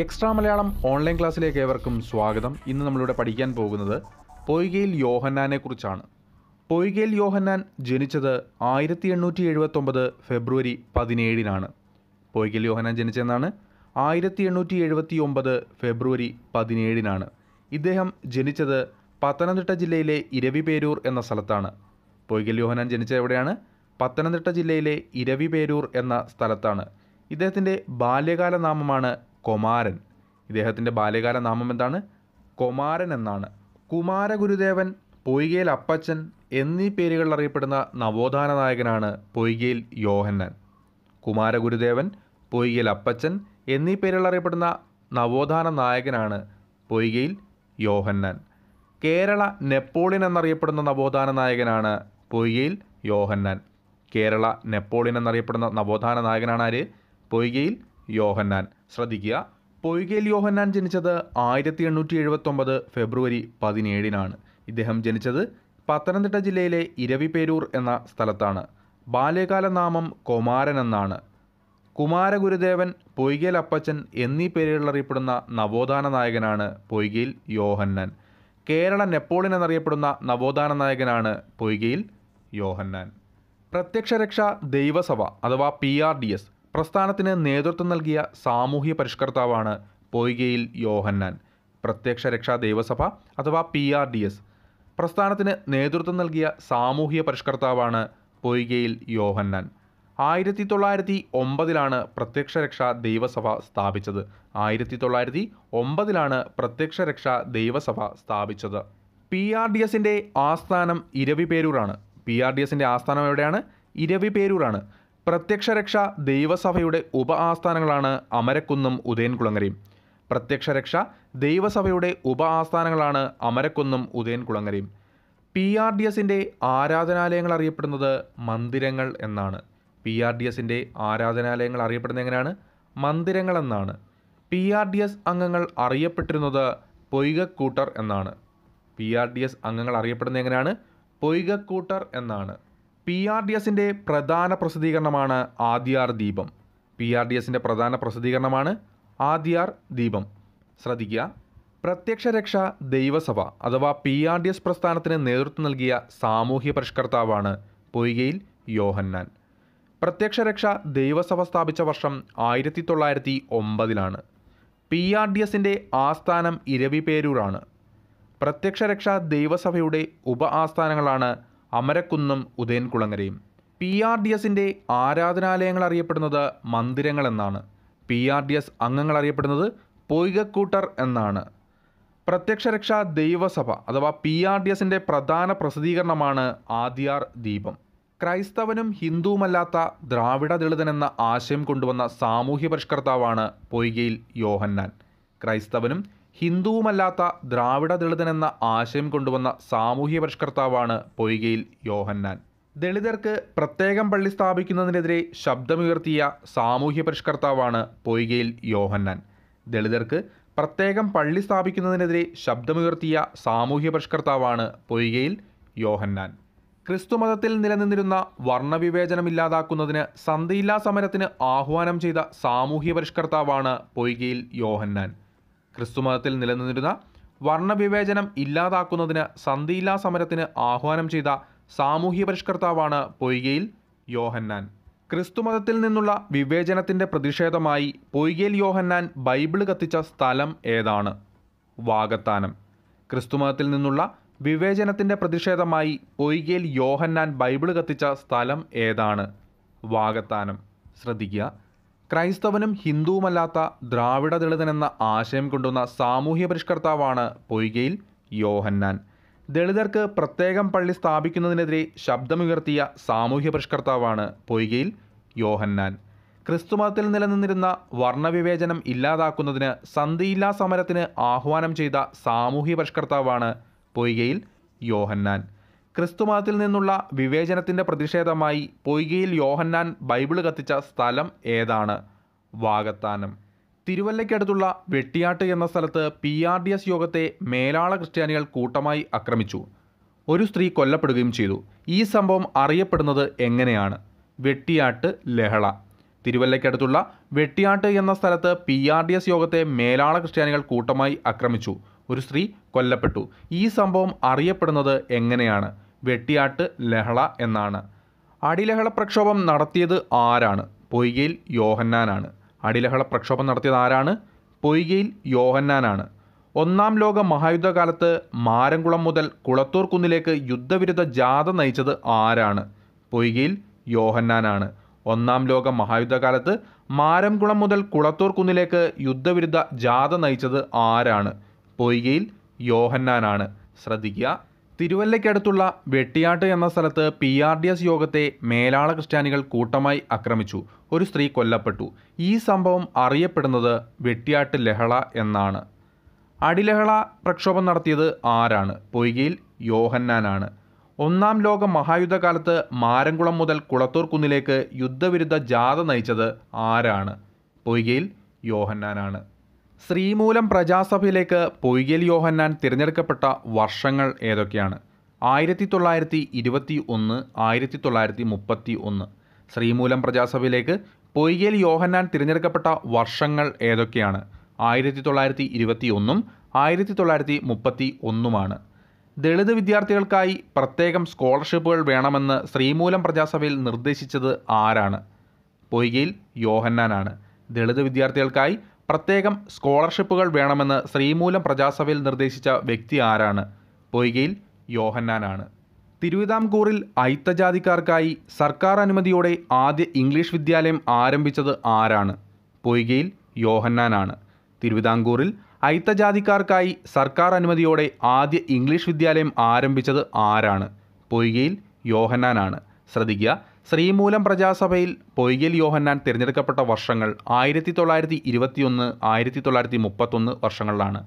extra Malayalam online ക്ലാസ്സിലേക്ക് ഏവർക്കും സ്വാഗതം ഇന്ന് നമ്മളിവിടെ പഠിക്കാൻ പോകുന്നത് പൊയ്കയിൽ യോഹന്നാനെ കുറിച്ചാണ് പൊയ്കയിൽ യോഹന്നാൻ ജനിച്ചത് ആയിരത്തി എണ്ണൂറ്റി എഴുപത്തൊമ്പത് ഫെബ്രുവരി പതിനേഴിനാണ് പൊയ്കയിൽ യോഹന്നാൻ ജനിച്ചതെന്നാണ് ആയിരത്തി എണ്ണൂറ്റി എഴുപത്തി ഒമ്പത് ഫെബ്രുവരി പതിനേഴിനാണ് ഇദ്ദേഹം ജനിച്ചത് പത്തനംതിട്ട ജില്ലയിലെ ഇരവിപേരൂർ എന്ന സ്ഥലത്താണ് പൊയ്കൽ യോഹനാൻ ജനിച്ചത് എവിടെയാണ് പത്തനംതിട്ട ജില്ലയിലെ ഇരവിപേരൂർ എന്ന സ്ഥലത്താണ് ഇദ്ദേഹത്തിൻ്റെ ബാല്യകാല നാമമാണ് കുമാരൻ ഇദ്ദേഹത്തിൻ്റെ ബാല്യകാല നാമം എന്താണ് കുമാരൻ എന്നാണ് കുമാരഗുരുദേവൻ പൊയ്കയിൽ അപ്പച്ചൻ എന്നീ പേരുകളിൽ അറിയപ്പെടുന്ന നവോത്ഥാന നായകനാണ് പൊയ്കയിൽ യോഹന്നൻ കുമാരഗുരുദേവൻ പൊയ്കയിൽ അപ്പച്ചൻ എന്നീ പേരുകളിൽ അറിയപ്പെടുന്ന നവോത്ഥാന നായകനാണ് പൊയ്കയിൽ യോഹന്നൻ കേരള നെപ്പോളിയൻ എന്നറിയപ്പെടുന്ന നവോത്ഥാന നായകനാണ് പൊയ്കയിൽ യോഹന്നൻ കേരള നെപ്പോളിയൻ എന്നറിയപ്പെടുന്ന നവോത്ഥാന നായകനാണ് ആര് പൊയ്കയിൽ യോഹന്നാൻ ശ്രദ്ധിക്കുക പൊയ്കേൽ യോഹന്നാൻ ജനിച്ചത് ആയിരത്തി എണ്ണൂറ്റി എഴുപത്തൊമ്പത് ഫെബ്രുവരി പതിനേഴിനാണ് ഇദ്ദേഹം ജനിച്ചത് പത്തനംതിട്ട ജില്ലയിലെ ഇരവിപേരൂർ എന്ന സ്ഥലത്താണ് ബാല്യകാല നാമം കുമാരൻ എന്നാണ് കുമാരഗുരുദേവൻ പൊയ്കേൽ അപ്പച്ചൻ എന്നീ പേരുകളിൽ അറിയപ്പെടുന്ന നവോത്ഥാന നായകനാണ് പൊയ്കേൽ യോഹന്നാൻ കേരള നെപ്പോളിയൻ എന്നറിയപ്പെടുന്ന നവോത്ഥാന നായകനാണ് പൊയ്കയിൽ യോഹന്നാൻ പ്രത്യക്ഷരക്ഷ ദൈവസഭ അഥവാ പി ആർ ഡി എസ് പ്രസ്ഥാനത്തിന് നേതൃത്വം നൽകിയ സാമൂഹ്യ പരിഷ്കർത്താവാണ് പൊയ്കയിൽ യോഹന്നാൻ പ്രത്യക്ഷ രക്ഷാ ദേവസഭ അഥവാ പി ആർ ഡി എസ് പ്രസ്ഥാനത്തിന് നേതൃത്വം നൽകിയ സാമൂഹ്യ പരിഷ്കർത്താവാണ് പൊയ്കയിൽ യോഹന്നാൻ ആയിരത്തി തൊള്ളായിരത്തി ഒമ്പതിലാണ് രക്ഷാ ദൈവസഭ സ്ഥാപിച്ചത് ആയിരത്തി തൊള്ളായിരത്തി ഒമ്പതിലാണ് രക്ഷാ ദൈവസഭ സ്ഥാപിച്ചത് പി ആർ ഡി എസിൻ്റെ ആസ്ഥാനം ഇരവിപേരൂരാണ് പി ആർ ഡി എസിൻ്റെ ആസ്ഥാനം എവിടെയാണ് ഇരവിപേരൂരാണ് പ്രത്യക്ഷരക്ഷ ദൈവസഭയുടെ ഉപ ആസ്ഥാനങ്ങളാണ് അമരക്കുന്നും ഉദയൻകുളങ്ങരയും പ്രത്യക്ഷരക്ഷ ദൈവസഭയുടെ ഉപ ആസ്ഥാനങ്ങളാണ് അമരക്കുന്നും ഉദയൻകുളങ്ങരയും പി ആർ ഡി എസിൻ്റെ ആരാധനാലയങ്ങൾ അറിയപ്പെടുന്നത് മന്ദിരങ്ങൾ എന്നാണ് പി ആർ ഡി എസിൻ്റെ ആരാധനാലയങ്ങൾ അറിയപ്പെടുന്നത് എങ്ങനെയാണ് മന്ദിരങ്ങൾ എന്നാണ് പി ആർ ഡി എസ് അംഗങ്ങൾ അറിയപ്പെട്ടിരുന്നത് പൊയ്കക്കൂട്ടർ എന്നാണ് പി ആർ ഡി എസ് അംഗങ്ങൾ അറിയപ്പെടുന്നത് എങ്ങനെയാണ് പൊയ്കക്കൂട്ടർ എന്നാണ് പി ആർ ഡി എസിൻ്റെ പ്രധാന പ്രസിദ്ധീകരണമാണ് ആദ്യാർ ദീപം പി ആർ ഡി എസിൻ്റെ പ്രധാന പ്രസിദ്ധീകരണമാണ് ആദ്യാർ ദീപം ശ്രദ്ധിക്കുക പ്രത്യക്ഷ രക്ഷ ദൈവസഭ അഥവാ പി ആർ ഡി എസ് പ്രസ്ഥാനത്തിന് നേതൃത്വം നൽകിയ സാമൂഹ്യ പരിഷ്കർത്താവാണ് പൊയ്കയിൽ യോഹന്നാൻ പ്രത്യക്ഷ രക്ഷ ദൈവസഭ സ്ഥാപിച്ച വർഷം ആയിരത്തി തൊള്ളായിരത്തി ഒമ്പതിലാണ് പി ആർ ഡി എസിൻ്റെ ആസ്ഥാനം ഇരവിപേരൂരാണ് പ്രത്യക്ഷ രക്ഷ ദൈവസഭയുടെ ഉപ ആസ്ഥാനങ്ങളാണ് അമരക്കുന്നും ഉദയൻകുളങ്ങരയും പി ആർ ഡി എസിൻ്റെ ആരാധനാലയങ്ങൾ അറിയപ്പെടുന്നത് മന്ദിരങ്ങളെന്നാണ് പി ആർ ഡി എസ് അംഗങ്ങൾ അറിയപ്പെടുന്നത് പൊയ്കക്കൂട്ടർ എന്നാണ് പ്രത്യക്ഷരക്ഷാ ദൈവസഭ അഥവാ പി ആർ ഡി എസിൻ്റെ പ്രധാന പ്രസിദ്ധീകരണമാണ് ആദ്യാർ ദീപം ക്രൈസ്തവനും ഹിന്ദുവുമല്ലാത്ത ദ്രാവിഡ ദളിതൻ എന്ന ആശയം കൊണ്ടുവന്ന സാമൂഹ്യ പരിഷ്കർത്താവാണ് പൊയ്കയിൽ യോഹന്നാൻ ക്രൈസ്തവനും ഹിന്ദുവുമല്ലാത്ത ദ്രാവിഡ ദളിതനെന്ന ആശയം കൊണ്ടുവന്ന സാമൂഹ്യ പരിഷ്കർത്താവാണ് പൊയ്കയിൽ യോഹന്നാൻ ദളിതർക്ക് പ്രത്യേകം പള്ളി സ്ഥാപിക്കുന്നതിനെതിരെ ശബ്ദമുയർത്തിയ സാമൂഹ്യ പരിഷ്കർത്താവാണ് പൊയ്കയിൽ യോഹന്നാൻ ദളിതർക്ക് പ്രത്യേകം പള്ളി സ്ഥാപിക്കുന്നതിനെതിരെ ശബ്ദമുയർത്തിയ സാമൂഹ്യ പരിഷ്കർത്താവാണ് പൊയ്കയിൽ യോഹന്നാൻ ക്രിസ്തുമതത്തിൽ നിലനിന്നിരുന്ന വർണ്ണവിവേചനം ഇല്ലാതാക്കുന്നതിന് സന്ധിയില്ലാ സമരത്തിന് ആഹ്വാനം ചെയ്ത സാമൂഹ്യ പരിഷ്കർത്താവാണ് പൊയ്കയിൽ യോഹന്നാൻ ക്രിസ്തുമതത്തിൽ നിലനിന്നിരുന്ന വർണ്ണവിവേചനം ഇല്ലാതാക്കുന്നതിന് സന്ധിയില്ലാ സമരത്തിന് ആഹ്വാനം ചെയ്ത സാമൂഹ്യ പരിഷ്കർത്താവാണ് പൊയ്കയിൽ യോഹന്നാൻ ക്രിസ്തുമതത്തിൽ നിന്നുള്ള വിവേചനത്തിൻ്റെ പ്രതിഷേധമായി പൊയ്കയിൽ യോഹന്നാൻ ബൈബിൾ കത്തിച്ച സ്ഥലം ഏതാണ് വാഗത്താനം ക്രിസ്തുമതത്തിൽ നിന്നുള്ള വിവേചനത്തിൻ്റെ പ്രതിഷേധമായി പൊയ്കയിൽ യോഹന്നാൻ ബൈബിൾ കത്തിച്ച സ്ഥലം ഏതാണ് വാഗത്താനം ശ്രദ്ധിക്കുക ക്രൈസ്തവനും ഹിന്ദുവുമല്ലാത്ത ദ്രാവിഡ ദളിതനെന്ന ആശയം കൊണ്ടുവന്ന സാമൂഹ്യ പരിഷ്കർത്താവാണ് പൊയ്കയിൽ യോഹന്നാൻ ദളിതർക്ക് പ്രത്യേകം പള്ളി സ്ഥാപിക്കുന്നതിനെതിരെ ശബ്ദമുയർത്തിയ സാമൂഹ്യ പരിഷ്കർത്താവാണ് പൊയ്കയിൽ യോഹന്നാൻ ക്രിസ്തുമതത്തിൽ നിലനിന്നിരുന്ന വർണ്ണവിവേചനം ഇല്ലാതാക്കുന്നതിന് സന്ധിയില്ലാ സമരത്തിന് ആഹ്വാനം ചെയ്ത സാമൂഹ്യ പരിഷ്കർത്താവാണ് പൊയ്കയിൽ യോഹന്നാൻ ക്രിസ്തുമതത്തിൽ നിന്നുള്ള വിവേചനത്തിൻ്റെ പ്രതിഷേധമായി പൊയ്കയിൽ യോഹന്നാൻ ബൈബിള് കത്തിച്ച സ്ഥലം ഏതാണ് വാഗത്താനം തിരുവല്ലയ്ക്കടുത്തുള്ള വെട്ടിയാട്ട് എന്ന സ്ഥലത്ത് പി ആർ ഡി എസ് യോഗത്തെ മേലാള ക്രിസ്ത്യാനികൾ കൂട്ടമായി ആക്രമിച്ചു ഒരു സ്ത്രീ കൊല്ലപ്പെടുകയും ചെയ്തു ഈ സംഭവം അറിയപ്പെടുന്നത് എങ്ങനെയാണ് വെട്ടിയാട്ട് ലഹള തിരുവല്ലയ്ക്കടുത്തുള്ള വെട്ടിയാട്ട് എന്ന സ്ഥലത്ത് പി ആർ ഡി എസ് യോഗത്തെ മേലാള ക്രിസ്ത്യാനികൾ കൂട്ടമായി ആക്രമിച്ചു ഒരു സ്ത്രീ കൊല്ലപ്പെട്ടു ഈ സംഭവം അറിയപ്പെടുന്നത് എങ്ങനെയാണ് വെട്ടിയാട്ട് ലഹള എന്നാണ് അടിലഹള പ്രക്ഷോഭം നടത്തിയത് ആരാണ് പൊയ്കയിൽ യോഹന്നാനാണ് അടിലഹള പ്രക്ഷോഭം നടത്തിയത് ആരാണ് പൊയ്കയിൽ യോഹന്നാനാണ് ഒന്നാം ലോക മഹായുദ്ധകാലത്ത് മാരംകുളം മുതൽ കുളത്തൂർ കുന്നിലേക്ക് യുദ്ധവിരുദ്ധ ജാഥ നയിച്ചത് ആരാണ് പൊയ്കയിൽ യോഹന്നാനാണ് ഒന്നാം ലോക മഹായുദ്ധകാലത്ത് മാരംകുളം മുതൽ കുളത്തൂർ കുന്നിലേക്ക് യുദ്ധവിരുദ്ധ ജാഥ നയിച്ചത് ആരാണ് പൊയ്കയിൽ യോഹന്നാനാണ് ശ്രദ്ധിക്കുക തിരുവല്ലയ്ക്കടുത്തുള്ള വെട്ടിയാട്ട് എന്ന സ്ഥലത്ത് പി ആർ ഡി എസ് യോഗത്തെ മേലാള ക്രിസ്ത്യാനികൾ കൂട്ടമായി ആക്രമിച്ചു ഒരു സ്ത്രീ കൊല്ലപ്പെട്ടു ഈ സംഭവം അറിയപ്പെടുന്നത് വെട്ടിയാട്ട് ലഹള എന്നാണ് അടിലഹള പ്രക്ഷോഭം നടത്തിയത് ആരാണ് പൊയ്കയിൽ യോഹന്നാനാണ് ഒന്നാം ലോക മഹായുദ്ധകാലത്ത് മാരംകുളം മുതൽ കുളത്തൂർ കുന്നിലേക്ക് യുദ്ധവിരുദ്ധ ജാഥ നയിച്ചത് ആരാണ് പൊയ്കയിൽ യോഹന്നാനാണ് ശ്രീമൂലം പ്രജാസഭയിലേക്ക് പൊയ്കേൽ യോഹന്നാൻ തിരഞ്ഞെടുക്കപ്പെട്ട വർഷങ്ങൾ ഏതൊക്കെയാണ് ആയിരത്തി തൊള്ളായിരത്തി ഇരുപത്തി ഒന്ന് ആയിരത്തി തൊള്ളായിരത്തി മുപ്പത്തി ഒന്ന് ശ്രീമൂലം പ്രജാസഭയിലേക്ക് പൊയ്കേൽ യോഹന്നാൻ തിരഞ്ഞെടുക്കപ്പെട്ട വർഷങ്ങൾ ഏതൊക്കെയാണ് ആയിരത്തി തൊള്ളായിരത്തി ഇരുപത്തി ഒന്നും ആയിരത്തി തൊള്ളായിരത്തി മുപ്പത്തി ഒന്നുമാണ് ദളിത് വിദ്യാർത്ഥികൾക്കായി പ്രത്യേകം സ്കോളർഷിപ്പുകൾ വേണമെന്ന് ശ്രീമൂലം പ്രജാസഭയിൽ നിർദ്ദേശിച്ചത് ആരാണ് പൊയ്കയിൽ യോഹന്നാനാണ് ദളിത് വിദ്യാർത്ഥികൾക്കായി പ്രത്യേകം സ്കോളർഷിപ്പുകൾ വേണമെന്ന് ശ്രീമൂലം പ്രജാസഭയിൽ നിർദ്ദേശിച്ച വ്യക്തി ആരാണ് പൊയ്കയിൽ യോഹന്നാനാണ് തിരുവിതാംകൂറിൽ അയിത്തജാതിക്കാർക്കായി സർക്കാർ അനുമതിയോടെ ആദ്യ ഇംഗ്ലീഷ് വിദ്യാലയം ആരംഭിച്ചത് ആരാണ് പൊയ്കയിൽ യോഹന്നാനാണ് തിരുവിതാംകൂറിൽ അയിത്തജാതിക്കാർക്കായി സർക്കാർ അനുമതിയോടെ ആദ്യ ഇംഗ്ലീഷ് വിദ്യാലയം ആരംഭിച്ചത് ആരാണ് പൊയ്കയിൽ യോഹന്നാനാണ് ശ്രദ്ധിക്കുക ശ്രീമൂലം പ്രജാസഭയിൽ പൊയ്യൽ യോഹന്നാൻ തിരഞ്ഞെടുക്കപ്പെട്ട വർഷങ്ങൾ ആയിരത്തി തൊള്ളായിരത്തി ഇരുപത്തിയൊന്ന് ആയിരത്തി തൊള്ളായിരത്തി മുപ്പത്തൊന്ന് വർഷങ്ങളിലാണ്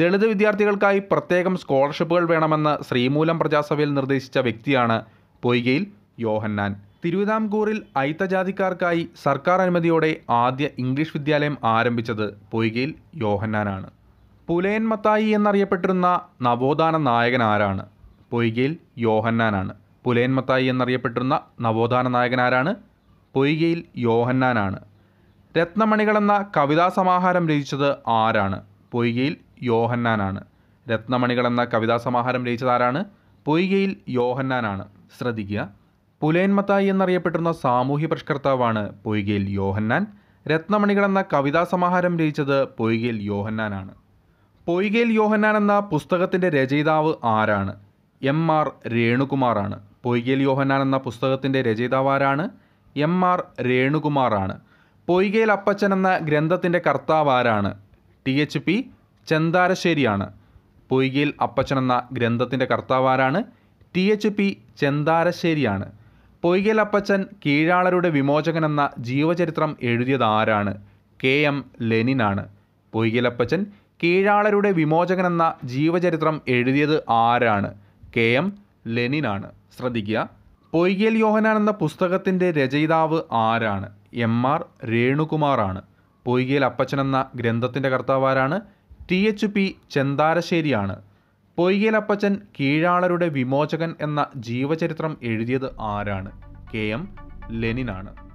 ദളിത് വിദ്യാർത്ഥികൾക്കായി പ്രത്യേകം സ്കോളർഷിപ്പുകൾ വേണമെന്ന് ശ്രീമൂലം പ്രജാസഭയിൽ നിർദ്ദേശിച്ച വ്യക്തിയാണ് പൊയ്കയിൽ യോഹന്നാൻ തിരുവിതാംകൂറിൽ അയിത്തജാതിക്കാർക്കായി സർക്കാർ അനുമതിയോടെ ആദ്യ ഇംഗ്ലീഷ് വിദ്യാലയം ആരംഭിച്ചത് പൊയ്കയിൽ യോഹന്നാനാണ് പുലയൻ മത്തായി എന്നറിയപ്പെട്ടിരുന്ന നവോത്ഥാന നായകൻ ആരാണ് പൊയ്കയിൽ യോഹന്നാനാണ് പുലയൻ മത്തായി എന്നറിയപ്പെട്ടിരുന്ന നവോത്ഥാന നായകനാരാണ് പൊയ്കയിൽ യോഹന്നാനാണ് രത്നമണികൾ എന്ന കവിതാസമാഹാരം രചിച്ചത് ആരാണ് പൊയ്കയിൽ യോഹന്നാനാണ് രത്നമണികൾ എന്ന കവിതാസമാഹാരം രചിച്ചത് ആരാണ് പൊയ്കയിൽ യോഹന്നാനാണ് ശ്രദ്ധിക്കുക പുലയൻ മത്തായി എന്നറിയപ്പെട്ടിരുന്ന സാമൂഹ്യ പരിഷ്കർത്താവാണ് പൊയ്കയിൽ യോഹന്നാൻ രത്നമണികൾ എന്ന കവിതാസമാഹാരം രചിച്ചത് പൊയ്കയിൽ യോഹന്നാനാണ് പൊയ്കയിൽ യോഹന്നാൻ എന്ന പുസ്തകത്തിൻ്റെ രചയിതാവ് ആരാണ് എം ആർ രേണുകുമാറാണ് പൊയ്കേൽ യോഹനാൻ എന്ന പുസ്തകത്തിൻ്റെ രചയിതാവാരാണ് എം ആർ രേണുകുമാറാണ് പൊയ്കേൽ അപ്പച്ചൻ എന്ന ഗ്രന്ഥത്തിൻ്റെ കർത്താവാരാണ് ടി എച്ച് പി ചെന്താരശ്ശേരിയാണ് പൊയ്കേൽ അപ്പച്ചൻ എന്ന ഗ്രന്ഥത്തിൻ്റെ കർത്താവാരാണ് ടി എച്ച് പി ചെന്താരശ്ശേരിയാണ് പൊയ്കേൽ അപ്പച്ചൻ കീഴാളരുടെ വിമോചകൻ എന്ന ജീവചരിത്രം എഴുതിയത് ആരാണ് കെ എം ലെനിനാണ് അപ്പച്ചൻ കീഴാളരുടെ വിമോചകൻ എന്ന ജീവചരിത്രം എഴുതിയത് ആരാണ് കെ എം ലെനിനാണ് ശ്രദ്ധിക്കുക പൊയ്കേൽ യോഹനാൻ എന്ന പുസ്തകത്തിൻ്റെ രചയിതാവ് ആരാണ് എം ആർ രേണുകുമാറാണ് പൊയ്കേൽ അപ്പച്ചൻ എന്ന ഗ്രന്ഥത്തിൻ്റെ ആരാണ് ടി എച്ച് പി ചെന്താരശ്ശേരിയാണ് പൊയ്കേൽ അപ്പച്ചൻ കീഴാളരുടെ വിമോചകൻ എന്ന ജീവചരിത്രം എഴുതിയത് ആരാണ് കെ എം ലെനിനാണ്